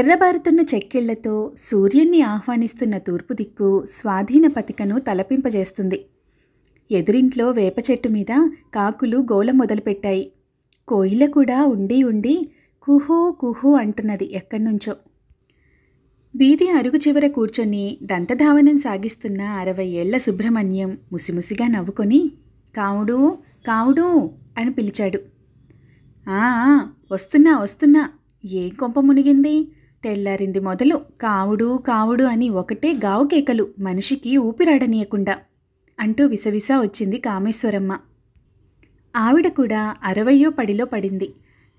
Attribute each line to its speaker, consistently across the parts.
Speaker 1: ఎర్రబారుతున్న చెక్కిళ్లతో సూర్యుణ్ణి ఆహ్వానిస్తున్న తూర్పు దిక్కు స్వాధీన పతికను తలపింపజేస్తుంది ఎదురింట్లో వేప చెట్టు మీద కాకులు గోల మొదలుపెట్టాయి కోయిల కూడా ఉండి ఉండి కుహూ కుహూ అంటున్నది ఎక్కడ్నుంచో వీధి అరుగు చివర కూర్చొని దంతధావనం సాగిస్తున్న అరవై ఏళ్ల సుబ్రహ్మణ్యం ముసిముసిగా నవ్వుకొని కావుడు కావుడు అని పిలిచాడు వస్తున్నా వస్తున్నా ఏ కొంప మునిగింది తెల్లారింది మొదలు కావుడు కావుడు అని ఒకటే గావు కేకలు మనిషికి ఊపిరాడనీయకుండా అంటూ విసవిస వచ్చింది కామేశ్వరమ్మ ఆవిడ కూడా అరవయో పడిలో పడింది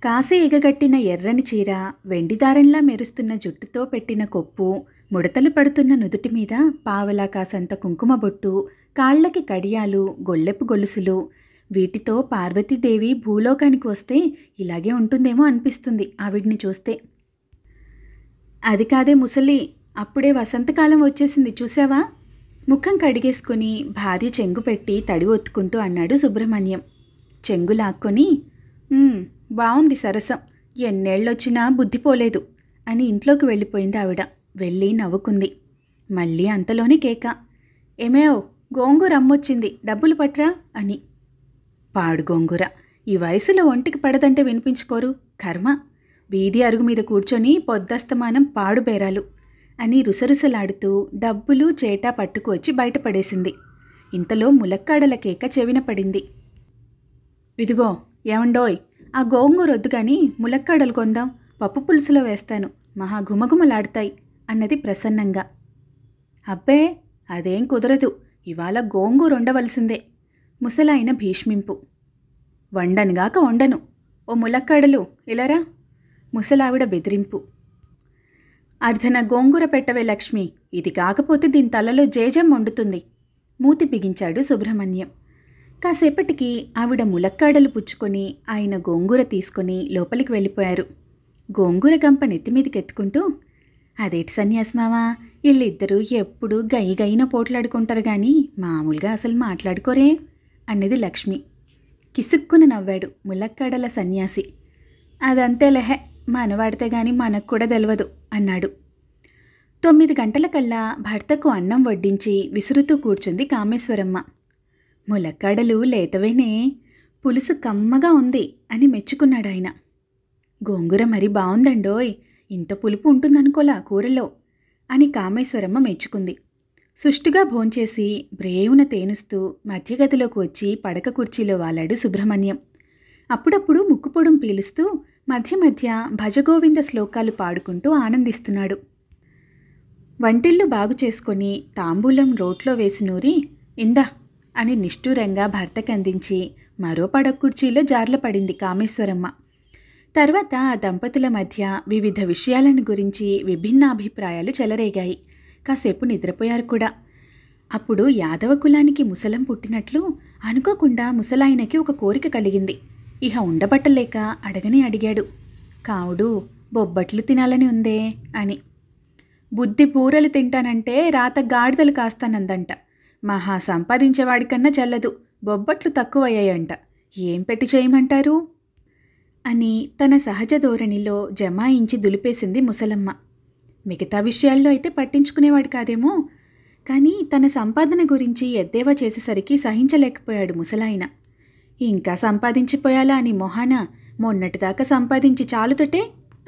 Speaker 1: కాసే ఎగగట్టిన ఎర్రని చీర వెండిదారంలా మెరుస్తున్న జుట్టుతో పెట్టిన కొప్పు ముడతలు పడుతున్న నుదుటి మీద పావలా కాసంత కుంకుమ బొట్టు కాళ్లకి కడియాలు గొల్లెపు గొలుసులు వీటితో పార్వతీదేవి భూలోకానికి వస్తే ఇలాగే ఉంటుందేమో అనిపిస్తుంది ఆవిడ్ని చూస్తే అది కాదే ముసలి అప్పుడే వసంతకాలం వచ్చేసింది చూసావా ముఖం కడిగేసుకుని భార్య చెంగు పెట్టి తడి ఒత్తుకుంటూ అన్నాడు సుబ్రహ్మణ్యం చెంగు లాక్కొని బాగుంది సరసం ఎన్నేళ్ళొచ్చినా బుద్ధి పోలేదు అని ఇంట్లోకి వెళ్ళిపోయింది ఆవిడ వెళ్ళి నవ్వుకుంది మళ్ళీ అంతలోనే కేక ఏమేవ్ గోంగూర అమ్మొచ్చింది డబ్బులు పట్రా అని పాడు గొంగుర ఈ వయసులో ఒంటికి పడదంటే వినిపించుకోరు కర్మ వీధి అరుగు మీద కూర్చొని పొద్దస్తమానం పాడు బేరాలు అని రుసరుసలాడుతూ డబ్బులు చేటా పట్టుకొచ్చి బయటపడేసింది ఇంతలో ములక్కాడల కేక చెవిన పడింది ఇదిగో ఏమండోయ్ ఆ గోంగూర వద్దు కానీ ములక్కాడలు కొందాం పప్పు పులుసులో వేస్తాను మహా ఘుమఘుమలాడుతాయి అన్నది ప్రసన్నంగా అబ్బే అదేం కుదరదు ఇవాళ గోంగూర ఉండవలసిందే ముసలాయన భీష్మింపు వండనుగాక వండను ఓ ములక్కాడలు ఇలారా ముసలావిడ బెదిరింపు అర్ధన గోంగూర పెట్టవే లక్ష్మి ఇది కాకపోతే దీని తలలో జేజం వండుతుంది మూతి బిగించాడు సుబ్రహ్మణ్యం కాసేపటికి ఆవిడ ములక్కాడలు పుచ్చుకొని ఆయన గోంగూర తీసుకొని లోపలికి వెళ్ళిపోయారు గోంగూర గంప నెత్తిమీదకి ఎత్తుకుంటూ అదేటి సన్యాసమావా వీళ్ళిద్దరూ ఎప్పుడూ గైగైన పోట్లాడుకుంటారు కానీ మామూలుగా అసలు మాట్లాడుకోరే అన్నది లక్ష్మి కిసుక్కుని నవ్వాడు ములక్కడల సన్యాసి అదంతే లెహె మనవాడితే గాని మనకు కూడా తెలియదు అన్నాడు తొమ్మిది గంటలకల్లా భర్తకు అన్నం వడ్డించి విసురుతూ కూర్చుంది కామేశ్వరమ్మ ములక్కాడలు లేతవేనే పులుసు కమ్మగా ఉంది అని మెచ్చుకున్నాడు ఆయన గోంగూర మరి బాగుందండోయ్ ఇంత పులుపు ఆ కూరలో అని కామేశ్వరమ్మ మెచ్చుకుంది సుష్టుగా భోంచేసి బ్రేవున తేనుస్తూ మధ్యగదిలోకి వచ్చి పడక కుర్చీలో వాలాడు సుబ్రహ్మణ్యం అప్పుడప్పుడు ముక్కుపొడం పీలుస్తూ మధ్య మధ్య భజగోవింద శ్లోకాలు పాడుకుంటూ ఆనందిస్తున్నాడు వంటిల్లు బాగు చేసుకొని తాంబూలం రోట్లో వేసి నూరి ఇందా అని నిష్ఠూరంగా భర్తకందించి మరో పడక కుర్చీలో జార్ల పడింది కామేశ్వరమ్మ తర్వాత ఆ దంపతుల మధ్య వివిధ విషయాలను గురించి విభిన్న అభిప్రాయాలు చెలరేగాయి కాసేపు నిద్రపోయారు కూడా అప్పుడు యాదవ కులానికి ముసలం పుట్టినట్లు అనుకోకుండా ముసలాయనకి ఒక కోరిక కలిగింది ఇహ ఉండబట్టలేక అడగని అడిగాడు కావుడు బొబ్బట్లు తినాలని ఉందే అని బుద్ధి బూరలు తింటానంటే రాత గాడిదలు కాస్తానందంట మహా సంపాదించేవాడికన్నా చల్లదు బొబ్బట్లు తక్కువయ్యాయంట ఏం పెట్టి చేయమంటారు అని తన సహజ ధోరణిలో జమాయించి దులిపేసింది ముసలమ్మ మిగతా విషయాల్లో అయితే పట్టించుకునేవాడు కాదేమో కానీ తన సంపాదన గురించి ఎద్దేవా చేసేసరికి సహించలేకపోయాడు ముసలాయన ఇంకా సంపాదించిపోయాలా అని మొహాన మొన్నటిదాకా సంపాదించి చాలుతటే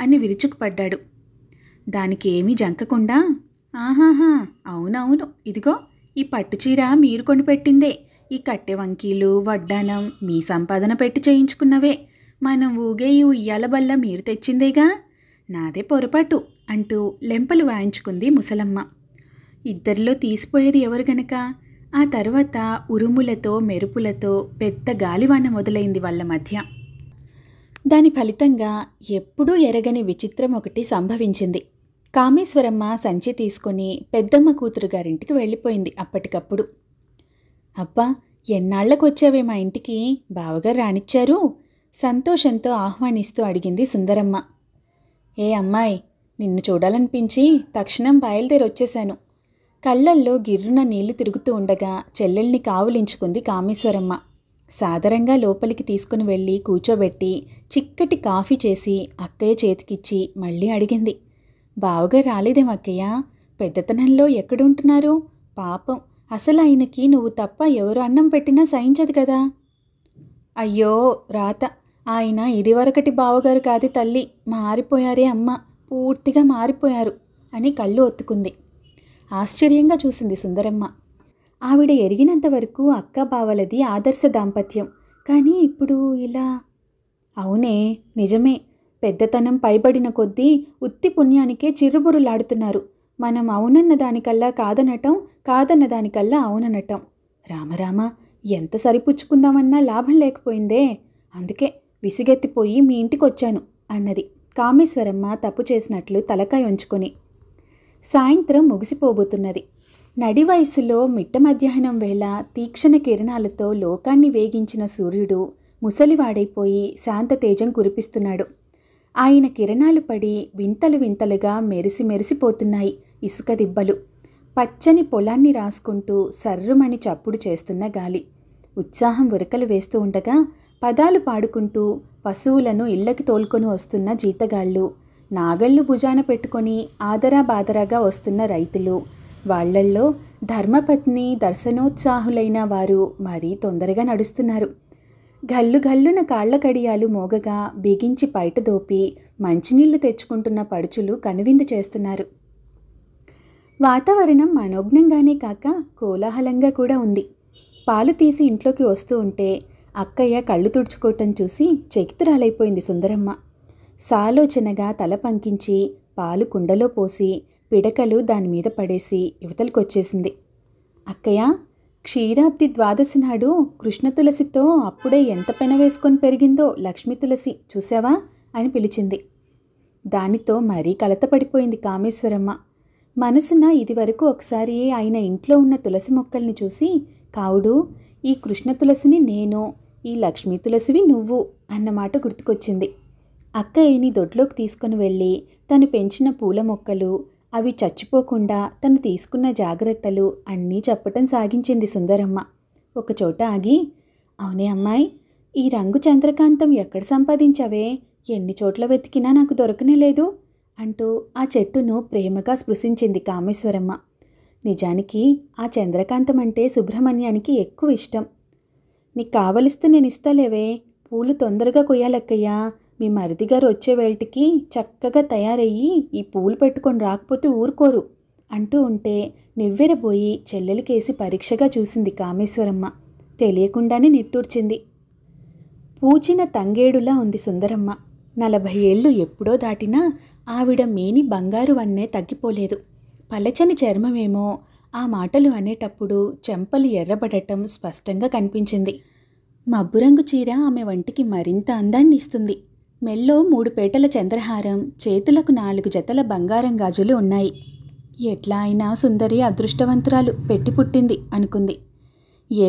Speaker 1: అని విరుచుకుపడ్డాడు దానికి ఏమీ జంకకుండా ఆహాహా అవునవును ఇదిగో ఈ పట్టుచీర మీరు కొనిపెట్టిందే ఈ కట్టె వంకీలు వడ్డానం మీ సంపాదన పెట్టి చేయించుకున్నవే మనం ఊగే ఈ ఉయ్యాల బల్ల మీరు తెచ్చిందేగా నాదే పొరపాటు అంటూ లెంపలు వాయించుకుంది ముసలమ్మ ఇద్దరిలో తీసిపోయేది ఎవరు గనక ఆ తర్వాత ఉరుములతో మెరుపులతో పెద్ద గాలివాన మొదలైంది వాళ్ళ మధ్య దాని ఫలితంగా ఎప్పుడూ ఎరగని విచిత్రం ఒకటి సంభవించింది కామేశ్వరమ్మ సంచి తీసుకొని పెద్దమ్మ కూతురు గారింటికి వెళ్ళిపోయింది అప్పటికప్పుడు అబ్బా ఎన్నాళ్లకు వచ్చావే మా ఇంటికి బావగారు రానిచ్చారు సంతోషంతో ఆహ్వానిస్తూ అడిగింది సుందరమ్మ ఏ అమ్మాయి నిన్ను చూడాలనిపించి తక్షణం బయలుదేరి వచ్చేశాను కళ్ళల్లో గిర్రున నీళ్లు తిరుగుతూ ఉండగా చెల్లెల్ని కావులించుకుంది కామేశ్వరమ్మ సాదరంగా లోపలికి తీసుకుని వెళ్ళి కూర్చోబెట్టి చిక్కటి కాఫీ చేసి అక్కయ్య చేతికిచ్చి మళ్ళీ అడిగింది బావగా రాలేదేం అక్కయ్య పెద్దతనంలో ఎక్కడుంటున్నారు పాపం అసలు ఆయనకి నువ్వు తప్ప ఎవరు అన్నం పెట్టినా సహించదు కదా అయ్యో రాత ఆయన ఇదివరకటి బావగారు కాదు తల్లి మారిపోయారే అమ్మ పూర్తిగా మారిపోయారు అని కళ్ళు ఒత్తుకుంది ఆశ్చర్యంగా చూసింది సుందరమ్మ ఆవిడ ఎరిగినంత వరకు అక్క బావలది ఆదర్శ దాంపత్యం కానీ ఇప్పుడు ఇలా అవునే నిజమే పెద్దతనం పైబడిన కొద్దీ ఉత్తి పుణ్యానికే చిరుబురులాడుతున్నారు మనం అవునన్న దానికల్లా కాదనటం కాదన్న దానికల్లా అవుననటం రామరామ ఎంత సరిపుచ్చుకుందామన్నా లాభం లేకపోయిందే అందుకే విసిగెత్తిపోయి మీ ఇంటికొచ్చాను అన్నది కామేశ్వరమ్మ తప్పు చేసినట్లు తలకాయ ఉంచుకొని సాయంత్రం ముగిసిపోబోతున్నది నడి వయసులో మిట్ట మధ్యాహ్నం వేళ తీక్షణ కిరణాలతో లోకాన్ని వేగించిన సూర్యుడు ముసలివాడైపోయి శాంత తేజం కురిపిస్తున్నాడు ఆయన కిరణాలు పడి వింతలు వింతలుగా మెరిసి మెరిసిపోతున్నాయి ఇసుక దిబ్బలు పచ్చని పొలాన్ని రాసుకుంటూ సర్రుమని చప్పుడు చేస్తున్న గాలి ఉత్సాహం ఉరకలు వేస్తూ ఉండగా పదాలు పాడుకుంటూ పశువులను ఇళ్ళకి తోలుకొని వస్తున్న జీతగాళ్ళు నాగళ్ళు భుజాన పెట్టుకొని ఆదరా బాదరాగా వస్తున్న రైతులు వాళ్లల్లో ధర్మపత్ని దర్శనోత్సాహులైన వారు మరీ తొందరగా నడుస్తున్నారు గల్లు గల్లున కాళ్ల కడియాలు మోగగా బిగించి పైట దోపి మంచినీళ్లు తెచ్చుకుంటున్న పడుచులు కనువిందు చేస్తున్నారు వాతావరణం మనోజ్ఞంగానే కాక కోలాహలంగా కూడా ఉంది పాలు తీసి ఇంట్లోకి వస్తూ ఉంటే అక్కయ్య కళ్ళు తుడుచుకోవటం చూసి చకితురాలైపోయింది సుందరమ్మ సాలోచనగా తల పంకించి పాలు కుండలో పోసి పిడకలు దానిమీద పడేసి యువతలకొచ్చేసింది అక్కయ్య క్షీరాబ్ది ద్వాదశి నాడు కృష్ణ తులసితో అప్పుడే ఎంత పెన వేసుకొని పెరిగిందో లక్ష్మీ తులసి చూసావా అని పిలిచింది దానితో మరీ కలతపడిపోయింది కామేశ్వరమ్మ మనసున ఇదివరకు ఒకసారి ఆయన ఇంట్లో ఉన్న తులసి మొక్కల్ని చూసి కావుడు ఈ కృష్ణ తులసిని నేను ఈ లక్ష్మీ తులసివి నువ్వు అన్నమాట గుర్తుకొచ్చింది అక్క దొడ్లోకి తీసుకుని వెళ్ళి తను పెంచిన పూల మొక్కలు అవి చచ్చిపోకుండా తను తీసుకున్న జాగ్రత్తలు అన్నీ చెప్పటం సాగించింది సుందరమ్మ ఒకచోట ఆగి అవునే అమ్మాయి ఈ రంగు చంద్రకాంతం ఎక్కడ సంపాదించావే ఎన్ని చోట్ల వెతికినా నాకు దొరకనే లేదు అంటూ ఆ చెట్టును ప్రేమగా స్పృశించింది కామేశ్వరమ్మ నిజానికి ఆ చంద్రకాంతం అంటే సుబ్రహ్మణ్యానికి ఎక్కువ ఇష్టం నీకు కావలిస్తే నేను ఇస్తాలేవే పూలు తొందరగా కొయ్యాలక్కయ్యా మీ మరిది గారు వచ్చే వేళటికి చక్కగా తయారయ్యి ఈ పూలు పెట్టుకొని రాకపోతే ఊరుకోరు అంటూ ఉంటే నివ్వెరబోయి చెల్లెలికేసి పరీక్షగా చూసింది కామేశ్వరమ్మ తెలియకుండానే నిట్టూర్చింది పూచిన తంగేడులా ఉంది సుందరమ్మ నలభై ఏళ్ళు ఎప్పుడో దాటినా ఆవిడ మేని బంగారు వన్నే తగ్గిపోలేదు పలచని చర్మమేమో ఆ మాటలు అనేటప్పుడు చెంపలు ఎర్రబడటం స్పష్టంగా కనిపించింది మబ్బురంగు చీర ఆమె వంటికి మరింత అందాన్ని ఇస్తుంది మెల్లో మూడు పేటల చంద్రహారం చేతులకు నాలుగు జతల బంగారం గాజులు ఉన్నాయి ఎట్లా అయినా సుందరి అదృష్టవంతురాలు పెట్టి పుట్టింది అనుకుంది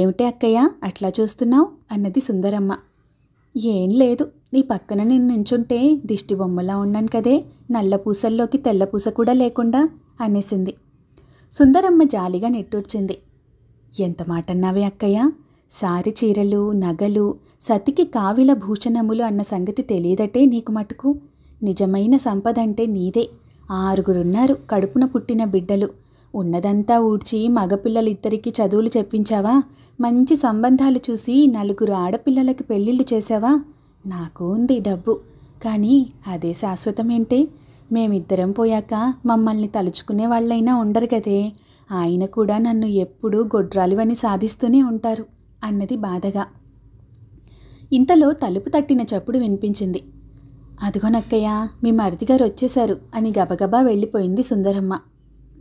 Speaker 1: ఏమిటి అక్కయ్య అట్లా చూస్తున్నావు అన్నది సుందరమ్మ ఏం లేదు నీ పక్కన నేను నించుంటే దిష్టి బొమ్మలా ఉన్నాను కదే నల్ల పూసల్లోకి తెల్ల పూస కూడా లేకుండా అనేసింది సుందరమ్మ జాలిగా నెట్టూర్చింది ఎంత మాట అన్నావే అక్కయ్య సారి చీరలు నగలు సతికి కావిల భూషణములు అన్న సంగతి తెలియదటే నీకు మటుకు నిజమైన సంపద అంటే నీదే ఆరుగురున్నారు కడుపున పుట్టిన బిడ్డలు ఉన్నదంతా ఊడ్చి మగపిల్లలిద్దరికీ చదువులు చెప్పించావా మంచి సంబంధాలు చూసి నలుగురు ఆడపిల్లలకి పెళ్ళిళ్ళు చేసావా నాకు ఉంది డబ్బు కానీ అదే శాశ్వతమేంటే మేమిద్దరం పోయాక మమ్మల్ని తలుచుకునే వాళ్ళైనా ఉండరు కదే ఆయన కూడా నన్ను ఎప్పుడూ గొడ్రాలివని సాధిస్తూనే ఉంటారు అన్నది బాధగా ఇంతలో తలుపు తట్టిన చప్పుడు వినిపించింది అదిగోనక్కయ్య మీ మరిదిగారు వచ్చేశారు అని గబగబా వెళ్ళిపోయింది సుందరమ్మ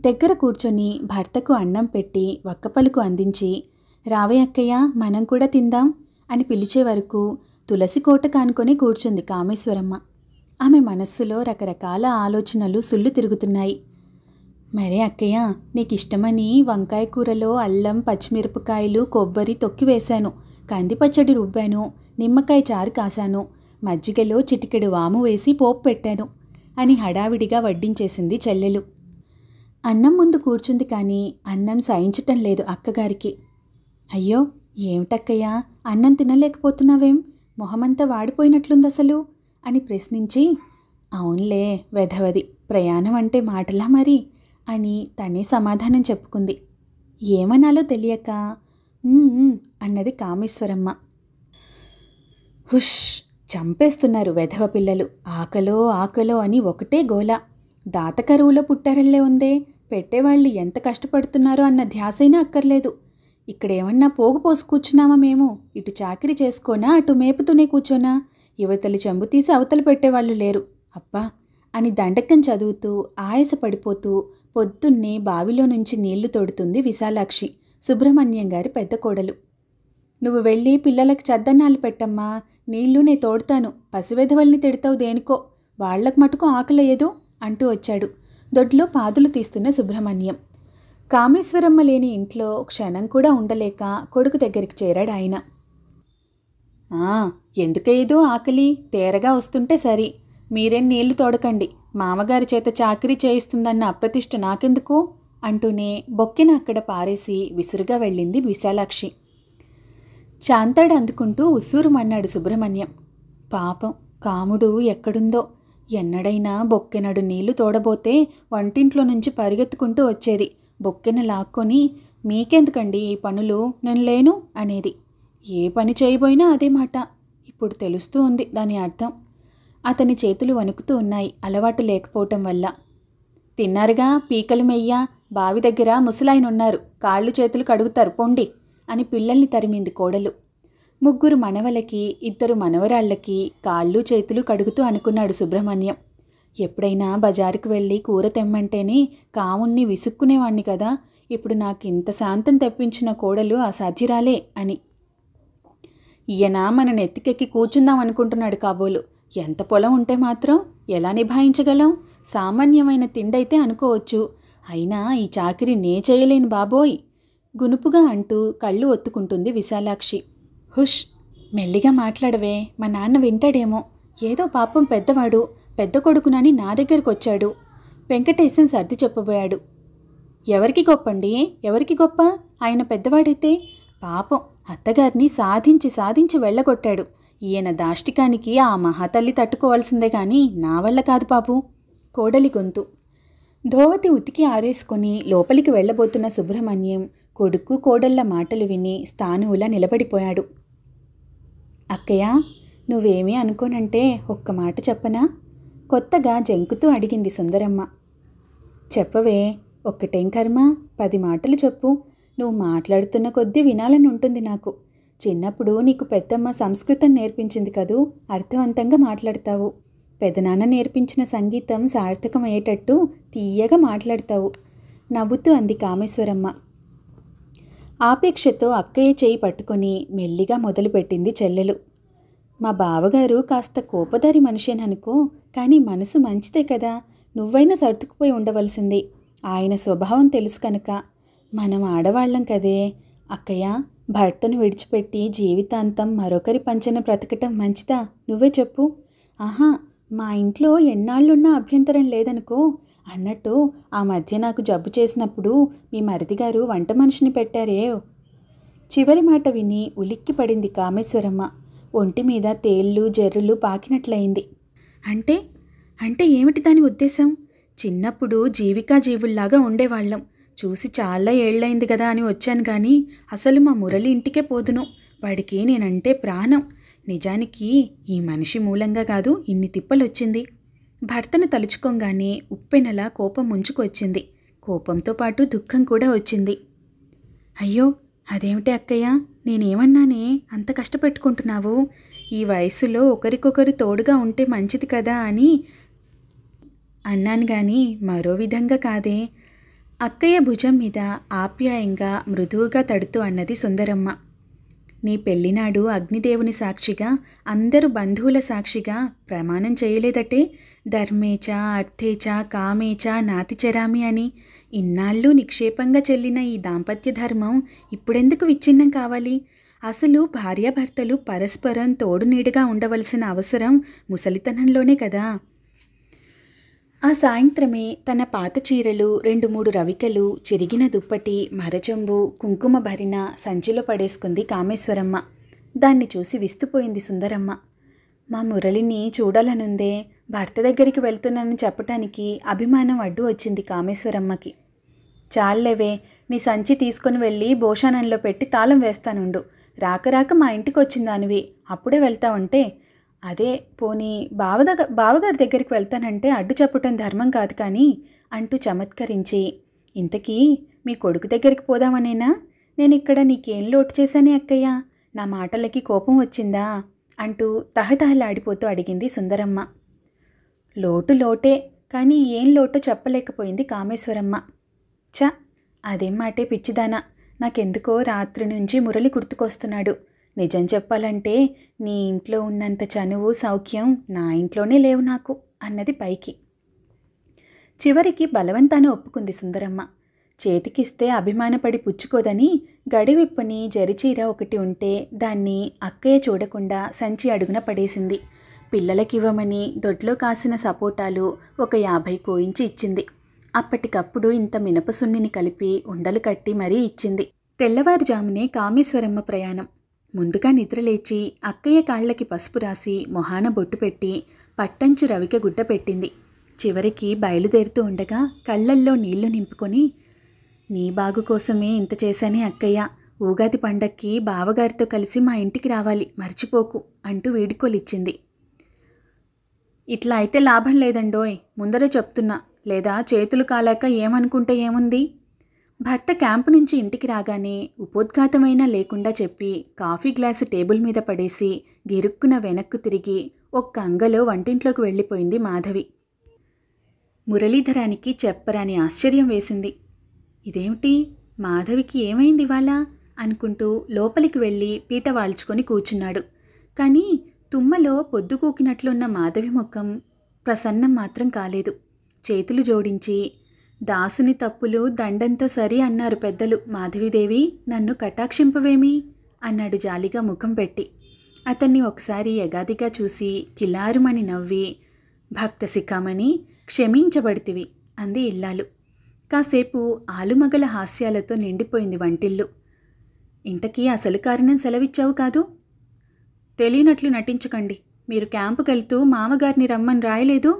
Speaker 1: దగ్గర కూర్చొని భర్తకు అన్నం పెట్టి ఒక్కపలుకు అందించి రావే అక్కయ్య మనం కూడా తిందాం అని పిలిచే వరకు తులసి కోట కానుకొని కూర్చుంది కామేశ్వరమ్మ ఆమె మనస్సులో రకరకాల ఆలోచనలు సుళ్ళు తిరుగుతున్నాయి మరే అక్కయ్య నీకు ఇష్టమని వంకాయ కూరలో అల్లం పచ్చిమిరపకాయలు కొబ్బరి తొక్కి వేశాను పచ్చడి రుబ్బాను నిమ్మకాయ చారు కాశాను మజ్జిగలో చిటికెడు వాము వేసి పోపు పెట్టాను అని హడావిడిగా వడ్డించేసింది చెల్లెలు అన్నం ముందు కూర్చుంది కానీ అన్నం సాయించటం లేదు అక్కగారికి అయ్యో ఏమిటక్కయ్యా అన్నం తినలేకపోతున్నావేం మొహమంతా వాడిపోయినట్లుందసలు అని ప్రశ్నించి అవునులే వెధవది ప్రయాణం అంటే మాటలా మరి అని తనే సమాధానం చెప్పుకుంది ఏమనాలో తెలియక అన్నది కామేశ్వరమ్మ హుష్ చంపేస్తున్నారు వెధవ పిల్లలు ఆకలో ఆకలో అని ఒకటే గోల దాత కరువులో పుట్టారల్లే ఉందే పెట్టేవాళ్ళు ఎంత కష్టపడుతున్నారో అన్న ధ్యాసైనా అక్కర్లేదు ఇక్కడేమన్నా పోగు పోసి కూర్చున్నామా మేము ఇటు చాకిరి చేసుకోనా అటు మేపుతూనే కూర్చోనా యువతలు చెంబు తీసి అవతలు పెట్టేవాళ్ళు లేరు అబ్బా అని దండకం చదువుతూ ఆయాసపడిపోతూ పొద్దున్నే బావిలో నుంచి నీళ్లు తోడుతుంది విశాలాక్షి సుబ్రహ్మణ్యం గారి పెద్ద కోడలు నువ్వు వెళ్ళి పిల్లలకు చద్దన్నాలు పెట్టమ్మా నీళ్లు నే తోడుతాను పసివెధవల్ని తిడతావు దేనికో వాళ్లకు మటుకు ఆకలేయదు అంటూ వచ్చాడు దొడ్లో పాదులు తీస్తున్న సుబ్రహ్మణ్యం కామేశ్వరమ్మ లేని ఇంట్లో క్షణం కూడా ఉండలేక కొడుకు దగ్గరికి చేరాడు ఆయన ఎందుకేదో ఆకలి తేరగా వస్తుంటే సరి మీరేం నీళ్లు తోడకండి మామగారి చేత చాకరీ చేయిస్తుందన్న అప్రతిష్ట నాకెందుకు అంటూనే బొక్కిన అక్కడ పారేసి విసురుగా వెళ్ళింది విశాలాక్షి చాంతాడు అందుకుంటూ ఉస్సూరుమన్నాడు సుబ్రహ్మణ్యం పాపం కాముడు ఎక్కడుందో ఎన్నడైనా బొక్కెనడు నీళ్లు తోడబోతే వంటింట్లో నుంచి పరిగెత్తుకుంటూ వచ్చేది బొక్కెన లాక్కొని మీకెందుకండి ఈ పనులు నేను లేను అనేది ఏ పని చేయబోయినా అదే మాట ఇప్పుడు తెలుస్తూ ఉంది దాని అర్థం అతని చేతులు వణుకుతూ ఉన్నాయి అలవాటు లేకపోవటం వల్ల తిన్నారుగా పీకలు మెయ్య బావి దగ్గర ముసలాయనున్నారు కాళ్ళు చేతులు కడుగుతారు పొండి అని పిల్లల్ని తరిమింది కోడలు ముగ్గురు మనవలకి ఇద్దరు మనవరాళ్ళకి కాళ్ళు చేతులు కడుగుతూ అనుకున్నాడు సుబ్రహ్మణ్యం ఎప్పుడైనా బజారుకు వెళ్ళి కూర తెమ్మంటేనే కావుణ్ణి విసుక్కునేవాణ్ణి కదా ఇప్పుడు నాకు ఇంత శాంతం తెప్పించిన కోడలు అసాధ్యరాలే అని ఈయన మన నెత్తికెక్కి కూర్చుందాం అనుకుంటున్నాడు కాబోలు ఎంత పొలం ఉంటే మాత్రం ఎలా నిభాయించగలం సామాన్యమైన తిండైతే అనుకోవచ్చు అయినా ఈ చాకరి నే చేయలేను బాబోయ్ గునుపుగా అంటూ కళ్ళు ఒత్తుకుంటుంది విశాలాక్షి హుష్ మెల్లిగా మాట్లాడవే మా నాన్న వింటాడేమో ఏదో పాపం పెద్దవాడు పెద్ద కొడుకునని నా దగ్గరికి వచ్చాడు వెంకటేశం సర్ది చెప్పబోయాడు ఎవరికి గొప్పండి ఎవరికి గొప్ప ఆయన పెద్దవాడైతే పాపం అత్తగారిని సాధించి సాధించి వెళ్ళగొట్టాడు ఈయన దాష్టికానికి ఆ మహాతల్లి తట్టుకోవాల్సిందే కానీ నా వల్ల కాదు పాపు కోడలి గొంతు ధోవతి ఉతికి ఆరేసుకుని లోపలికి వెళ్ళబోతున్న సుబ్రహ్మణ్యం కొడుకు కోడళ్ళ మాటలు విని స్థానువులా నిలబడిపోయాడు అక్కయ్య నువ్వేమీ అనుకోనంటే ఒక్క మాట చెప్పనా కొత్తగా జంకుతూ అడిగింది సుందరమ్మ చెప్పవే ఒక్కటేం కర్మ పది మాటలు చెప్పు నువ్వు మాట్లాడుతున్న కొద్దీ వినాలని ఉంటుంది నాకు చిన్నప్పుడు నీకు పెద్దమ్మ సంస్కృతం నేర్పించింది కదూ అర్థవంతంగా మాట్లాడతావు పెదనాన్న నేర్పించిన సంగీతం సార్థకమయ్యేటట్టు తీయగా మాట్లాడతావు నవ్వుతూ అంది కామేశ్వరమ్మ ఆపేక్షతో అక్కయ్య చేయి పట్టుకుని మెల్లిగా మొదలుపెట్టింది చెల్లెలు మా బావగారు కాస్త కోపదారి మనిషేననుకో కానీ మనసు మంచిదే కదా నువ్వైనా సర్దుకుపోయి ఉండవలసింది ఆయన స్వభావం తెలుసు కనుక మనం ఆడవాళ్ళం కదే అక్కయ్య భర్తను విడిచిపెట్టి జీవితాంతం మరొకరి పంచన బ్రతకటం మంచిదా నువ్వే చెప్పు ఆహా మా ఇంట్లో ఎన్నాళ్ళున్నా అభ్యంతరం లేదనుకో అన్నట్టు ఆ మధ్య నాకు జబ్బు చేసినప్పుడు మీ మరిదిగారు వంట మనిషిని పెట్టారే చివరి మాట విని ఉలిక్కి పడింది కామేశ్వరమ్మ ఒంటి మీద తేళ్ళు జర్రులు పాకినట్లయింది అంటే అంటే ఏమిటి దాని ఉద్దేశం చిన్నప్పుడు జీవికా జీవుల్లాగా ఉండేవాళ్ళం చూసి చాలా ఏళ్ళైంది కదా అని వచ్చాను కానీ అసలు మా మురళి ఇంటికే పోదును వాడికి నేనంటే ప్రాణం నిజానికి ఈ మనిషి మూలంగా కాదు ఇన్ని తిప్పలొచ్చింది భర్తను తలుచుకోగానే ఉప్పెనలా కోపం ముంచుకొచ్చింది కోపంతో పాటు దుఃఖం కూడా వచ్చింది అయ్యో అదేమిటి అక్కయ్య నేనేమన్నానే అంత కష్టపెట్టుకుంటున్నావు ఈ వయసులో ఒకరికొకరు తోడుగా ఉంటే మంచిది కదా అని అన్నాను కానీ మరో విధంగా కాదే అక్కయ్య భుజం మీద ఆప్యాయంగా మృదువుగా తడుతూ అన్నది సుందరమ్మ నీ పెళ్లినాడు అగ్నిదేవుని సాక్షిగా అందరు బంధువుల సాక్షిగా ప్రమాణం చేయలేదటే ధర్మేచ అర్థేచ కామేచ నాతిచరామి అని ఇన్నాళ్ళు నిక్షేపంగా చెల్లిన ఈ దాంపత్య ధర్మం ఇప్పుడెందుకు విచ్ఛిన్నం కావాలి అసలు భార్యాభర్తలు పరస్పరం తోడునీడుగా ఉండవలసిన అవసరం ముసలితనంలోనే కదా ఆ సాయంత్రమే తన పాత చీరలు రెండు మూడు రవికలు చిరిగిన దుప్పటి మరచంబు కుంకుమ భరిన సంచిలో పడేసుకుంది కామేశ్వరమ్మ దాన్ని చూసి విస్తుపోయింది సుందరమ్మ మా మురళిని చూడాలనుందే భర్త దగ్గరికి వెళ్తున్నానని చెప్పటానికి అభిమానం అడ్డు వచ్చింది కామేశ్వరమ్మకి చాలేవే నీ సంచి తీసుకుని వెళ్ళి భోషానంలో పెట్టి తాళం వేస్తానుండు రాక రాక మా ఇంటికి వచ్చిందానివి అప్పుడే వెళ్తా ఉంటే అదే పోనీ బావద బావగారి దగ్గరికి వెళ్తానంటే అడ్డు చెప్పటం ధర్మం కాదు కానీ అంటూ చమత్కరించి ఇంతకీ మీ కొడుకు దగ్గరికి పోదామనేనా నేను ఇక్కడ నీకేం లోటు చేశానే అక్కయ్య నా మాటలకి కోపం వచ్చిందా అంటూ తహతహలాడిపోతూ అడిగింది సుందరమ్మ లోటు లోటే కానీ ఏం లోటో చెప్పలేకపోయింది కామేశ్వరమ్మ చ అదేం మాటే పిచ్చిదానా నాకెందుకో రాత్రి నుంచి మురళి గుర్తుకొస్తున్నాడు నిజం చెప్పాలంటే నీ ఇంట్లో ఉన్నంత చనువు సౌఖ్యం నా ఇంట్లోనే లేవు నాకు అన్నది పైకి చివరికి బలవంతాన్ని ఒప్పుకుంది సుందరమ్మ చేతికిస్తే అభిమానపడి పుచ్చుకోదని గడివిప్పని జరిచీర ఒకటి ఉంటే దాన్ని అక్కయ్య చూడకుండా సంచి అడుగున పడేసింది పిల్లలకివ్వమని దొడ్లో కాసిన సపోటాలు ఒక యాభై కోయించి ఇచ్చింది అప్పటికప్పుడు ఇంత మినపసున్నిని కలిపి ఉండలు కట్టి మరీ ఇచ్చింది తెల్లవారుజామునే కామేశ్వరమ్మ ప్రయాణం ముందుగా నిద్రలేచి అక్కయ్య కాళ్ళకి పసుపు రాసి మొహాన బొట్టు పెట్టి పట్టంచు రవిక గుడ్డ పెట్టింది చివరికి బయలుదేరుతూ ఉండగా కళ్ళల్లో నీళ్లు నింపుకొని నీ బాగు కోసమే ఇంత చేశానే అక్కయ్య ఉగాది పండక్కి బావగారితో కలిసి మా ఇంటికి రావాలి మర్చిపోకు అంటూ వేడుకోలిచ్చింది ఇట్లా అయితే లాభం లేదండోయ్ ముందరే చెప్తున్నా లేదా చేతులు కాలాక ఏమనుకుంటే ఏముంది భర్త క్యాంపు నుంచి ఇంటికి రాగానే ఉపోద్ఘాతమైనా లేకుండా చెప్పి కాఫీ గ్లాసు టేబుల్ మీద పడేసి గిరుక్కున వెనక్కు తిరిగి ఒక్క అంగలో వంటింట్లోకి వెళ్ళిపోయింది మాధవి మురళీధరానికి చెప్పరాని ఆశ్చర్యం వేసింది ఇదేమిటి మాధవికి ఏమైంది ఇవాళ అనుకుంటూ లోపలికి వెళ్ళి పీట వాల్చుకొని కూర్చున్నాడు కానీ తుమ్మలో పొద్దు కూకినట్లున్న మాధవి ముఖం ప్రసన్నం మాత్రం కాలేదు చేతులు జోడించి దాసుని తప్పులు దండంతో సరి అన్నారు పెద్దలు మాధవీదేవి నన్ను కటాక్షింపవేమి అన్నాడు జాలిగా ముఖం పెట్టి అతన్ని ఒకసారి యగాదిగా చూసి కిలారుమని నవ్వి భక్త శిఖామణి క్షమించబడితివి అంది ఇల్లాలు కాసేపు ఆలుమగల హాస్యాలతో నిండిపోయింది వంటిల్లు ఇంతకీ అసలు కారణం సెలవిచ్చావు కాదు తెలియనట్లు నటించకండి మీరు క్యాంపుకెళ్తూ మామగారిని రమ్మని రాయలేదు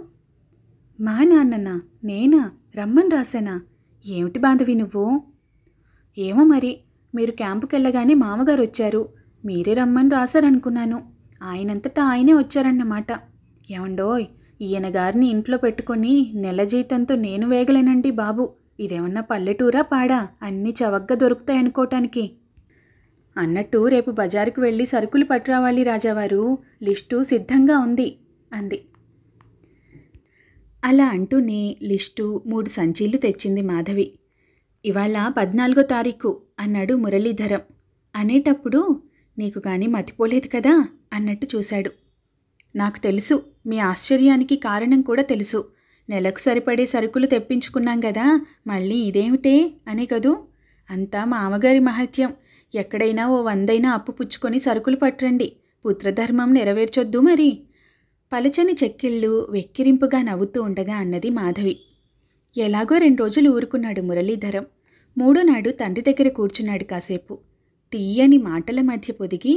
Speaker 1: మా నాన్న నేనా రమ్మని రాసానా ఏమిటి బాంధవి నువ్వు ఏమో మరి మీరు క్యాంపుకి వెళ్ళగానే మామగారు వచ్చారు మీరే రమ్మని రాశారనుకున్నాను ఆయనంతటా ఆయనే వచ్చారన్నమాట ఏమండోయ్ ఈయన గారిని ఇంట్లో పెట్టుకొని నెల జీతంతో నేను వేగలేనండి బాబు ఇదేమన్నా పల్లెటూరా పాడా అన్నీ చవగ్గా దొరుకుతాయి అనుకోవటానికి అన్నట్టు రేపు బజారుకు వెళ్ళి సరుకులు పట్టురావాలి రాజావారు లిస్టు సిద్ధంగా ఉంది అంది అలా అంటూనే లిస్టు మూడు సంచీలు తెచ్చింది మాధవి ఇవాళ పద్నాలుగో తారీఖు అన్నాడు మురళీధరం అనేటప్పుడు నీకు కానీ మతిపోలేదు కదా అన్నట్టు చూశాడు నాకు తెలుసు మీ ఆశ్చర్యానికి కారణం కూడా తెలుసు నెలకు సరిపడే సరుకులు తెప్పించుకున్నాం కదా మళ్ళీ ఇదేమిటే అనే కదూ అంతా మామగారి మహత్యం ఎక్కడైనా ఓ వందైనా అప్పు పుచ్చుకొని సరుకులు పట్టండి పుత్రధర్మం నెరవేర్చొద్దు మరి పలచని చెక్కిళ్ళు వెక్కిరింపుగా నవ్వుతూ ఉండగా అన్నది మాధవి ఎలాగో రెండు రోజులు ఊరుకున్నాడు మురళీధరం మూడో నాడు తండ్రి దగ్గర కూర్చున్నాడు కాసేపు తీయని మాటల మధ్య పొదిగి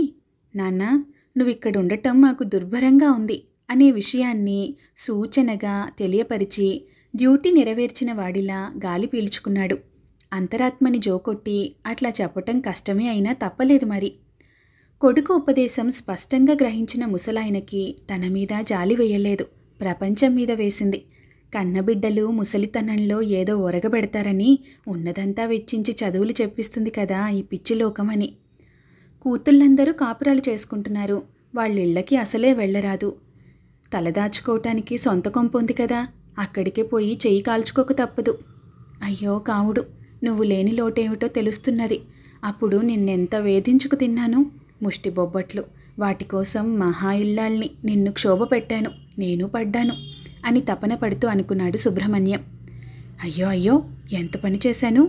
Speaker 1: నాన్న నువ్విక్కడ ఉండటం మాకు దుర్భరంగా ఉంది అనే విషయాన్ని సూచనగా తెలియపరిచి డ్యూటీ నెరవేర్చిన వాడిలా గాలి పీల్చుకున్నాడు అంతరాత్మని జోకొట్టి అట్లా చెప్పటం కష్టమే అయినా తప్పలేదు మరి కొడుకు ఉపదేశం స్పష్టంగా గ్రహించిన ముసలాయనకి తన మీద జాలి వేయలేదు ప్రపంచం మీద వేసింది కన్నబిడ్డలు ముసలితనంలో ఏదో ఒరగబెడతారని ఉన్నదంతా వెచ్చించి చదువులు చెప్పిస్తుంది కదా ఈ పిచ్చి లోకమని కూతుళ్ళందరూ కాపురాలు చేసుకుంటున్నారు వాళ్ళిళ్ళకి అసలే వెళ్ళరాదు తలదాచుకోవటానికి సొంత ఉంది కదా అక్కడికే పోయి చెయ్యి కాల్చుకోక తప్పదు అయ్యో కావుడు నువ్వు లేని లోటేమిటో తెలుస్తున్నది అప్పుడు నిన్నెంత వేధించుకు తిన్నాను ముష్టి బొబ్బట్లు వాటి కోసం మహా ఇల్లాల్ని నిన్ను క్షోభ పెట్టాను నేను పడ్డాను అని తపన పడుతూ అనుకున్నాడు సుబ్రహ్మణ్యం అయ్యో అయ్యో ఎంత పని చేశాను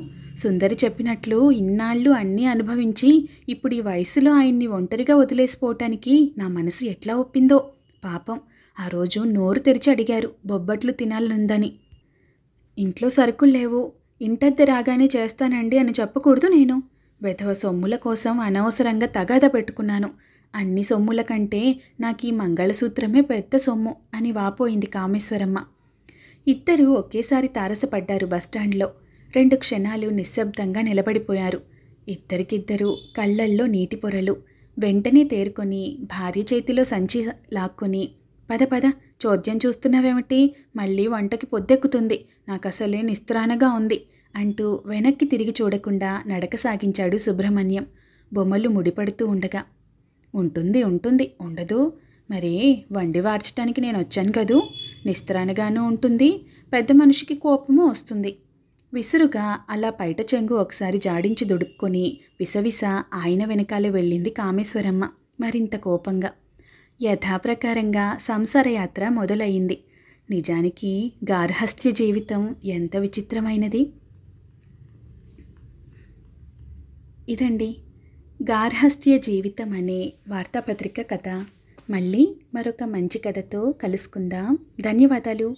Speaker 1: సుందరి చెప్పినట్లు ఇన్నాళ్ళు అన్నీ అనుభవించి ఇప్పుడు ఈ వయసులో ఆయన్ని ఒంటరిగా వదిలేసిపోవటానికి నా మనసు ఎట్లా ఒప్పిందో పాపం ఆ రోజు నోరు తెరిచి అడిగారు బొబ్బట్లు తినాలనుందని ఇంట్లో సరుకులు లేవు ఇంటద్దె రాగానే చేస్తానండి అని చెప్పకూడదు నేను వెధవ సొమ్ముల కోసం అనవసరంగా తగాద పెట్టుకున్నాను అన్ని సొమ్ముల కంటే నాకు ఈ మంగళసూత్రమే పెద్ద సొమ్ము అని వాపోయింది కామేశ్వరమ్మ ఇద్దరూ ఒకేసారి తారసపడ్డారు బస్టాండ్లో రెండు క్షణాలు నిశ్శబ్దంగా నిలబడిపోయారు ఇద్దరికిద్దరూ కళ్ళల్లో నీటి పొరలు వెంటనే తేరుకొని భార్య చేతిలో సంచి లాక్కొని పద పద చోద్యం చూస్తున్నావేమిటి మళ్ళీ వంటకి పొద్దెక్కుతుంది నాకు అసలే నిస్త్రానగా ఉంది అంటూ వెనక్కి తిరిగి చూడకుండా నడక సాగించాడు సుబ్రహ్మణ్యం బొమ్మలు ముడిపడుతూ ఉండగా ఉంటుంది ఉంటుంది ఉండదు మరి వండి వార్చడానికి నేను వచ్చాను కదూ నిస్త్రానగానూ ఉంటుంది పెద్ద మనిషికి కోపము వస్తుంది విసురుగా అలా పైట చెంగు ఒకసారి జాడించి దుడుపుకొని విసవిస ఆయన వెనకాలే వెళ్ళింది కామేశ్వరమ్మ మరింత కోపంగా యథాప్రకారంగా సంసారయాత్ర మొదలయ్యింది నిజానికి గార్హస్థ్య జీవితం ఎంత విచిత్రమైనది ఇదండి గార్హస్థ్య జీవితం అనే వార్తాపత్రిక కథ మళ్ళీ మరొక మంచి కథతో కలుసుకుందాం ధన్యవాదాలు